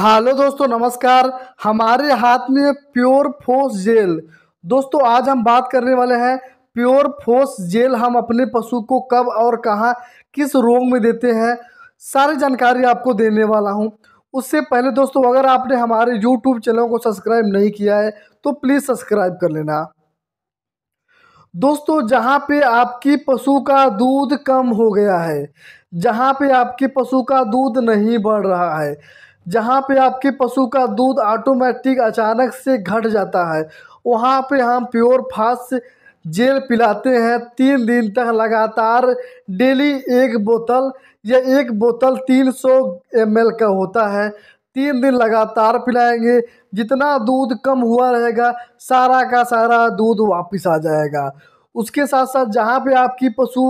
hello दोस्तों नमस्कार हमारे हाथ में प्योर फोस जेल दोस्तों आज हम बात करने वाले हैं प्योर फोस जेल हम अपने पशु को कब और कहाँ किस रोग में देते हैं सारी जानकारी आपको देने वाला हूं उससे पहले दोस्तों अगर आपने हमारे यूट्यूब चैनल को सब्सक्राइब नहीं किया है तो प्लीज़ सब्सक्राइब कर लेना दोस्तों जहाँ पे आपकी पशु का दूध कम हो गया है जहाँ पे आपके पशु का दूध नहीं बढ़ रहा है जहाँ पे आपके पशु का दूध ऑटोमेटिक अचानक से घट जाता है वहाँ पे हम प्योर फास्ट जेल पिलाते हैं तीन दिन तक लगातार डेली एक बोतल या एक बोतल 300 सौ का होता है तीन दिन लगातार पिलाएंगे जितना दूध कम हुआ रहेगा सारा का सारा दूध वापस आ जाएगा उसके साथ साथ जहाँ पे आपकी पशु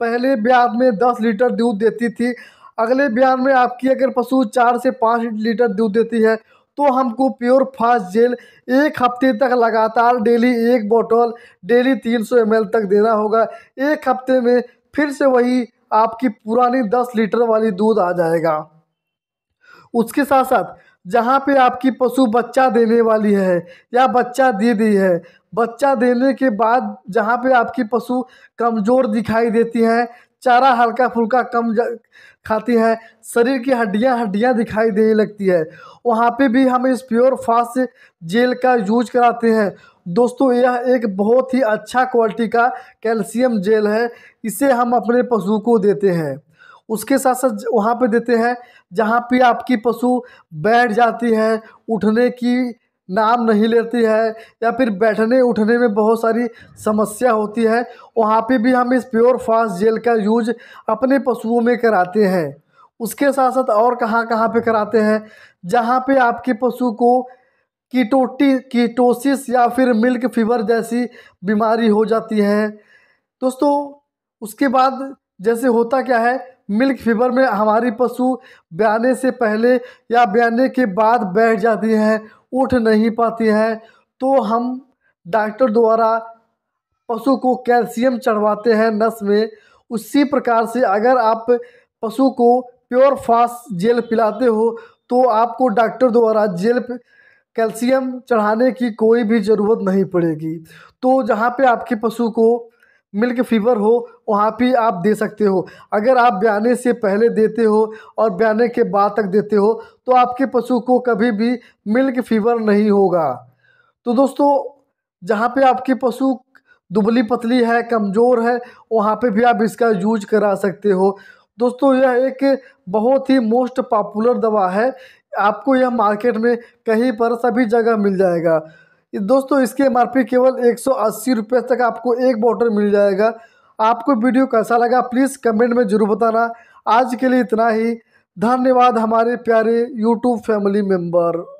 पहले ब्याज में 10 लीटर दूध देती थी अगले बयान में आपकी अगर पशु चार से पाँच लीटर दूध देती है तो हमको प्योर फास्ट जेल एक हफ्ते तक लगातार डेली एक बोतल डेली 300 एम तक देना होगा एक हफ्ते में फिर से वही आपकी पुरानी 10 लीटर वाली दूध आ जाएगा उसके साथ साथ जहाँ पे आपकी पशु बच्चा देने वाली है या बच्चा दे दी है बच्चा देने के बाद जहाँ पे आपकी पशु कमज़ोर दिखाई देती है चारा हल्का फुल्का कम खाती है शरीर की हड्डियां हड्डियां दिखाई देने लगती है वहाँ पे भी हम इस प्योर फास्ट जेल का यूज कराते हैं दोस्तों यह एक बहुत ही अच्छा क्वालिटी का कैल्शियम जेल है इसे हम अपने पशु को देते हैं उसके साथ साथ वहाँ पे देते हैं जहाँ पे आपकी पशु बैठ जाती है उठने की नाम नहीं लेती है या फिर बैठने उठने में बहुत सारी समस्या होती है वहाँ पे भी हम इस प्योर फास्ट जेल का यूज अपने पशुओं में कराते हैं उसके साथ साथ और कहाँ कहाँ पे कराते हैं जहाँ पे आपके पशु को कीटोटी कीटोसिस या फिर मिल्क फीवर जैसी बीमारी हो जाती है दोस्तों उसके बाद जैसे होता क्या है मिल्क फीवर में हमारी पशु ब्याने से पहले या ब्याने के बाद बैठ जाती हैं उठ नहीं पाती है तो हम डॉक्टर द्वारा पशु को कैल्शियम चढ़वाते हैं नस में उसी प्रकार से अगर आप पशु को प्योर फास्ट जेल पिलाते हो तो आपको डॉक्टर द्वारा जेल कैल्शियम चढ़ाने की कोई भी ज़रूरत नहीं पड़ेगी तो जहाँ पे आपके पशु को मिल्क फीवर हो वहाँ पे आप दे सकते हो अगर आप ब्याने से पहले देते हो और ब्याने के बाद तक देते हो तो आपके पशु को कभी भी मिल्क फीवर नहीं होगा तो दोस्तों जहाँ पे आपके पशु दुबली पतली है कमज़ोर है वहाँ पे भी आप इसका यूज करा सकते हो दोस्तों यह एक बहुत ही मोस्ट पॉपुलर दवा है आपको यह मार्केट में कहीं पर सभी जगह मिल जाएगा दोस्तों इसके एम केवल एक सौ तक आपको एक बॉटल मिल जाएगा आपको वीडियो कैसा लगा प्लीज़ कमेंट में ज़रूर बताना आज के लिए इतना ही धन्यवाद हमारे प्यारे यूट्यूब फैमिली मेम्बर